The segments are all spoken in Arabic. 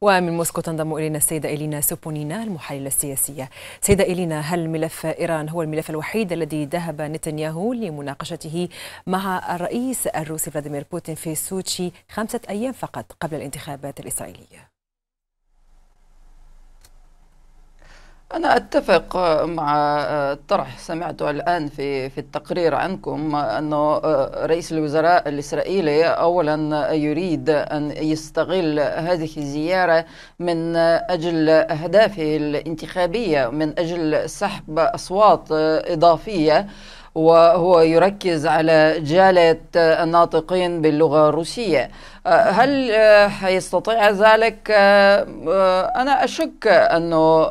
ومن موسكو تنضم إلينا السيدة إلينا سوبونينا المحللة السياسية سيدة إلينا هل ملف إيران هو الملف الوحيد الذي ذهب نتنياهو لمناقشته مع الرئيس الروسي فلاديمير بوتين في سوتشي خمسة أيام فقط قبل الانتخابات الإسرائيلية أنا أتفق مع آه، طرح سمعته الآن في في التقرير عنكم أنه آه، رئيس الوزراء الإسرائيلي أولا يريد أن يستغل هذه الزيارة من أجل أهدافه الانتخابية من أجل سحب أصوات إضافية وهو يركز على جالة الناطقين باللغة الروسية آه، هل هيستطيع ذلك؟ أنا أشك أنه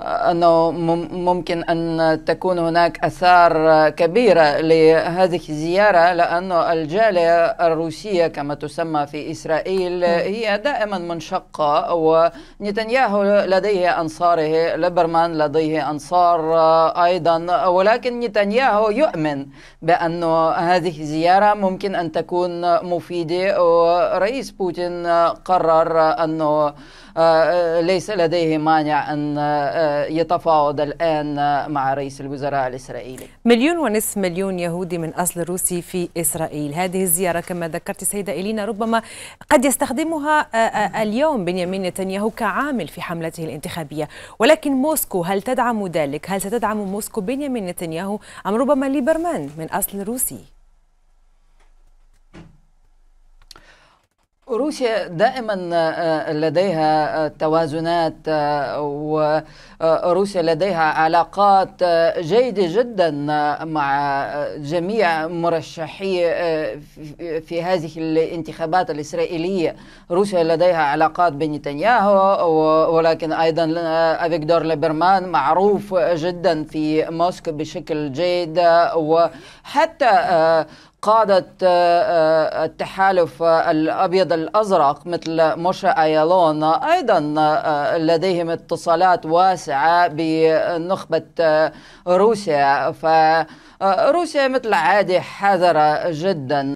أنه ممكن أن تكون هناك أثار كبيرة لهذه الزيارة لأنه الجالية الروسية كما تسمى في إسرائيل هي دائما منشقة ونتنياهو لديه أنصاره ليبرمان لديه أنصار أيضا ولكن نتنياهو يؤمن بأن هذه الزيارة ممكن أن تكون مفيدة ورئيس بوتين قرر أنه آه، ليس لديه مانع أن آه، يتفاوض الآن مع رئيس الوزراء الإسرائيلي مليون ونصف مليون يهودي من أصل روسي في إسرائيل هذه الزيارة كما ذكرت سيدة إلينا ربما قد يستخدمها آه، آه، اليوم بنيامين نتنياهو كعامل في حملته الانتخابية ولكن موسكو هل تدعم ذلك؟ هل ستدعم موسكو بنيامين نتنياهو أم ربما ليبرمان من أصل روسي؟ روسيا دائما آه، لديها آه، توازنات آه، وروسيا لديها علاقات جيدة جدا مع جميع مرشحي في هذه الانتخابات الإسرائيلية روسيا لديها علاقات بنتنياهو ولكن أيضا أفيكدور ليبرمان معروف جدا في موسكو بشكل جيد وحتى قادة آه، آه، التحالف آه، الأبيض الأزرق مثل موشا أيالون أيضا لديهم اتصالات واسعة بنخبة روسيا فروسيا مثل عادي حذرة جدا